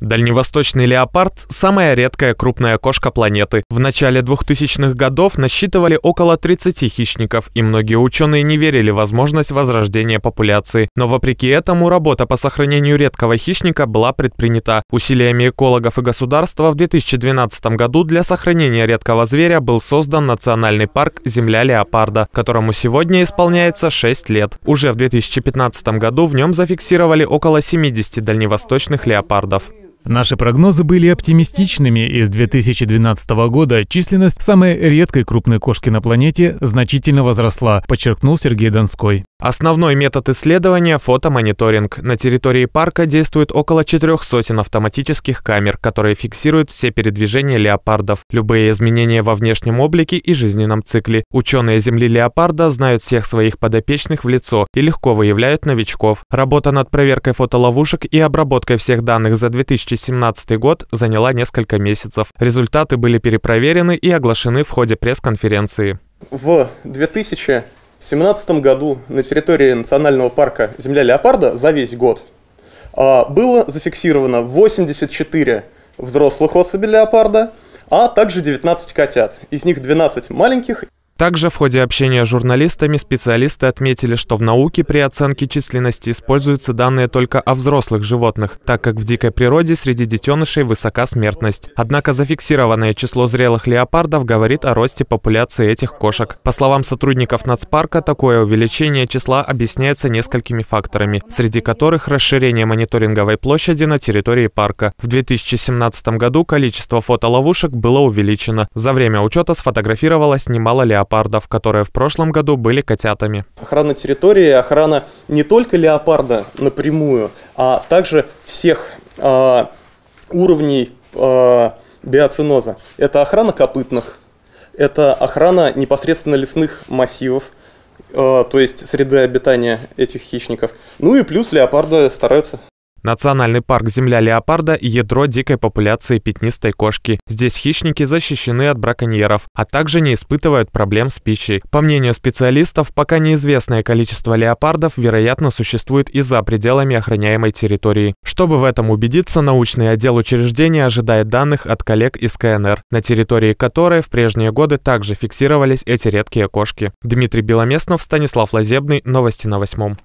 Дальневосточный леопард – самая редкая крупная кошка планеты. В начале 2000-х годов насчитывали около 30 хищников, и многие ученые не верили в возможность возрождения популяции. Но вопреки этому работа по сохранению редкого хищника была предпринята. Усилиями экологов и государства в 2012 году для сохранения редкого зверя был создан национальный парк «Земля леопарда», которому сегодня исполняется 6 лет. Уже в 2015 году в нем зафиксировали около 70 дальневосточных леопардов. Наши прогнозы были оптимистичными, и с 2012 года численность самой редкой крупной кошки на планете значительно возросла, подчеркнул Сергей Донской. Основной метод исследования – фотомониторинг. На территории парка действует около четырех сотен автоматических камер, которые фиксируют все передвижения леопардов, любые изменения во внешнем облике и жизненном цикле. Ученые Земли леопарда знают всех своих подопечных в лицо и легко выявляют новичков. Работа над проверкой фотоловушек и обработкой всех данных за 2017 год заняла несколько месяцев. Результаты были перепроверены и оглашены в ходе пресс-конференции. В 2000 в 2017 году на территории национального парка Земля Леопарда за весь год а, было зафиксировано 84 взрослых особи леопарда, а также 19 котят. Из них 12 маленьких также в ходе общения с журналистами специалисты отметили, что в науке при оценке численности используются данные только о взрослых животных, так как в дикой природе среди детенышей высока смертность. Однако зафиксированное число зрелых леопардов говорит о росте популяции этих кошек. По словам сотрудников нацпарка, такое увеличение числа объясняется несколькими факторами, среди которых расширение мониторинговой площади на территории парка. В 2017 году количество фотоловушек было увеличено. За время учета сфотографировалось немало леопардов леопардов, которые в прошлом году были котятами. Охрана территории, охрана не только леопарда напрямую, а также всех э, уровней э, биоциноза. Это охрана копытных, это охрана непосредственно лесных массивов, э, то есть среды обитания этих хищников. Ну и плюс леопарды стараются Национальный парк «Земля леопарда» – ядро дикой популяции пятнистой кошки. Здесь хищники защищены от браконьеров, а также не испытывают проблем с пищей. По мнению специалистов, пока неизвестное количество леопардов, вероятно, существует и за пределами охраняемой территории. Чтобы в этом убедиться, научный отдел учреждения ожидает данных от коллег из КНР, на территории которой в прежние годы также фиксировались эти редкие кошки. Дмитрий Беломестнов, Станислав Лазебный. Новости на восьмом.